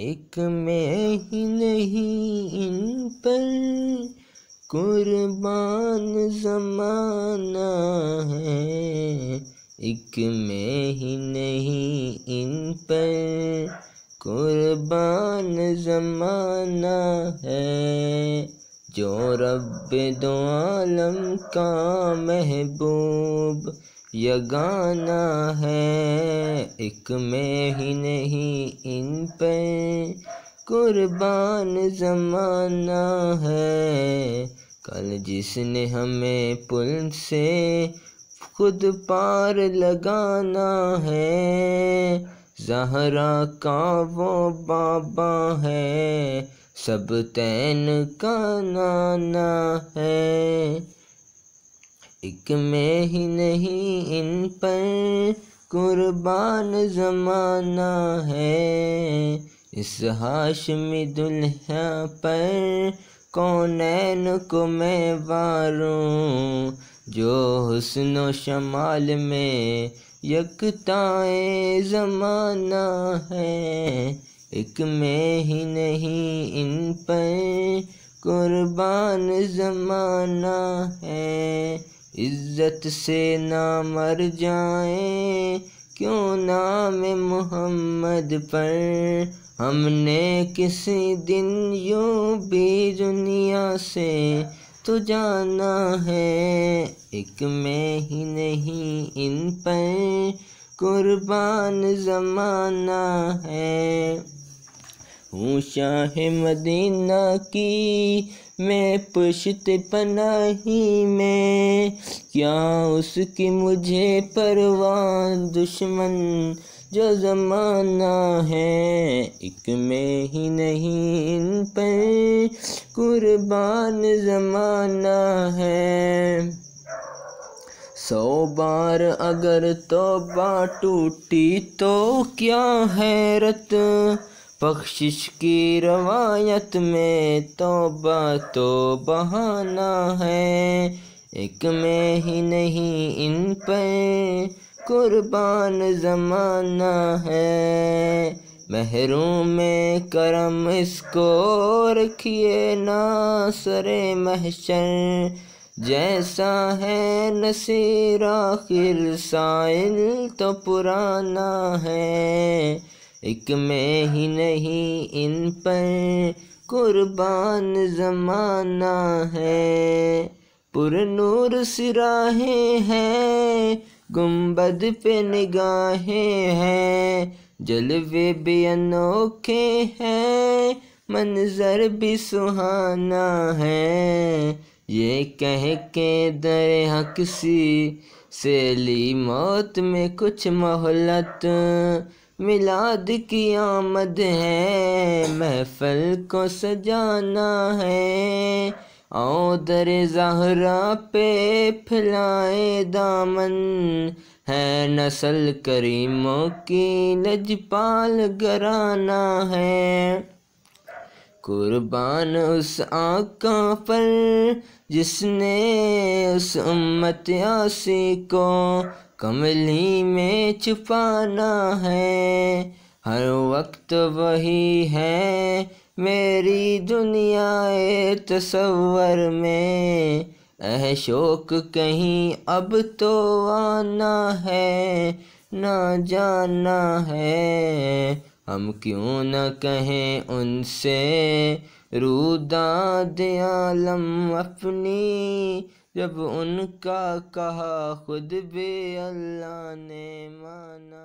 एक में ही नहीं इन पर कुर्बान जमाना है एक में ही नहीं इन पर कुर्बान जमाना है जो रब दो आलम का महबूब यगाना है एक में ही नहीं इन पर कुर्बान जमाना है कल जिसने हमें पुल से खुद पार लगाना है जहरा का वो बाबा है सब तैन का नाना है एक में ही नहीं इन पर कुर्बान जमाना है इस हाशमी दुल्हा पर कौनैन को मैं वारूँ जो हुस्न शमाल में यकताए ज़माना है एक में ही नहीं इन पर कुर्बान जमाना है इज्जत से ना मर जाए क्यों नाम मोहम्मद पर हमने किसी दिन यू भी दुनिया से तो जाना है एक में ही नहीं इन पर कुर्बान जमाना है हूँ शाह मदीना की मैं पुष्त पनाही में क्या उसकी मुझे परवा दुश्मन जो ज़माना है एक में ही नहीं इन पर कुर्बान ज़माना है सौ बार अगर तोबा टूटी तो क्या हैरत बख्शिश की रवायत में तोबा तो बहाना है एक में ही नहीं इन पर कुर्बान जमाना है महरूम में करम इसको रखिए ना सरे महशर जैसा है नसीर आखिर साइल तो पुराना है एक में ही नहीं इन पर कुर्बान जमाना है पुरनूर सिराहें हैं गुम्बद पे निगाहें हैं जलवे भी अनोखे हैं मंजर भी सुहाना है ये कह के दर हक सी से मौत में कुछ मोहलत मिलाद की आमद है महफल को सजाना है आओ दर जहरा पे फैलाए दामन है नस्ल करीमों की लजपाल गराना है कुर्बान उस आका पर जिसने उस उम्मत यासी को कमली में छुपाना है हर वक्त वही है मेरी दुनिया तस्वर में अह शोक कहीं अब तो आना है ना जाना है हम क्यों न कहें उनसे रूदाद आलम अपनी जब उनका कहा खुद बे अल्लाह ने माना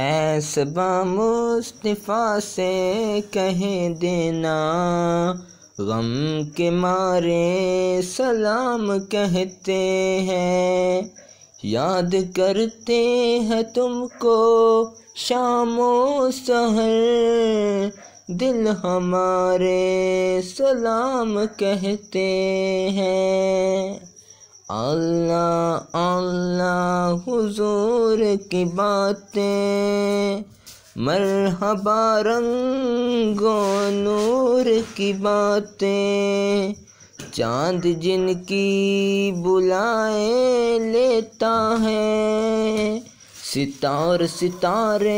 ऐसबा मुस्तफ़ा से कहें देना गम के मारे सलाम कहते हैं याद करते हैं तुमको शामो सहर दिल हमारे सलाम कहते हैं अल्लाह अल्लाह हुजूर की बातें मरहबा रंगो नूर की बातें चांद जिनकी बुलाए लेता है सितार सितारे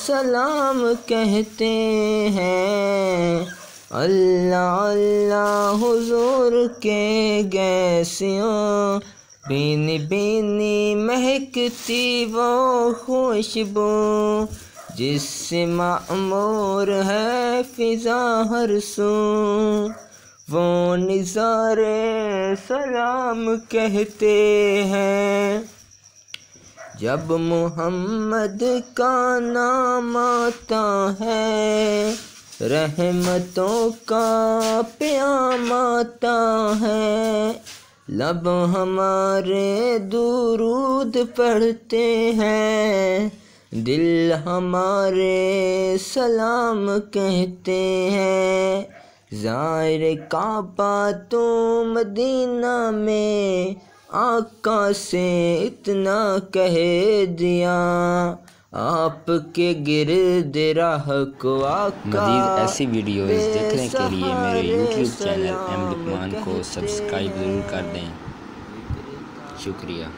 सलाम कहते हैं अल्लाह अल्लाह हुजूर के गैसियों बिन बिनी महकती वो खुशबू जिससे मामूर है फिजा हर सू वो निज़ारे सलाम कहते हैं जब मोहम्मद का नाम आता है रहमतों का प्याम आता है लब हमारे दुरूद पढ़ते हैं दिल हमारे सलाम कहते हैं जायर काबा तो मदीना में आका से इतना कह दिया आपके गिरद राह को आका ऐसी वीडियोज देखने के लिए मेरे यूट्यूब चैनल एम को सब्सक्राइब ज़रूर कर दें शुक्रिया